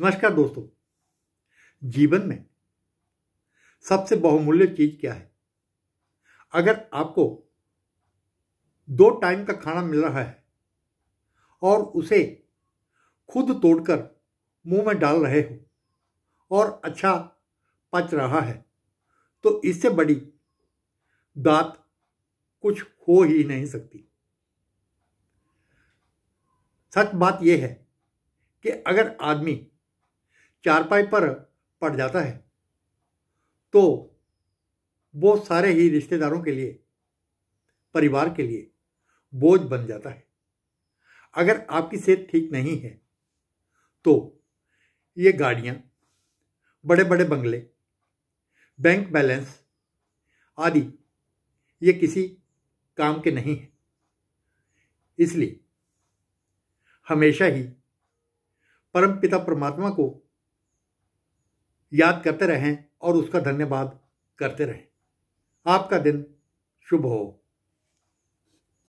नमस्कार दोस्तों जीवन में सबसे बहुमूल्य चीज क्या है अगर आपको दो टाइम का खाना मिल रहा है और उसे खुद तोड़कर मुंह में डाल रहे हो और अच्छा पच रहा है तो इससे बड़ी दात कुछ हो ही नहीं सकती सच बात यह है कि अगर आदमी चारपाई पर पड़ जाता है तो वो सारे ही रिश्तेदारों के लिए परिवार के लिए बोझ बन जाता है अगर आपकी सेहत ठीक नहीं है तो ये गाड़ियाँ बड़े बड़े बंगले बैंक बैलेंस आदि ये किसी काम के नहीं है इसलिए हमेशा ही परमपिता परमात्मा को याद करते रहें और उसका धन्यवाद करते रहें आपका दिन शुभ हो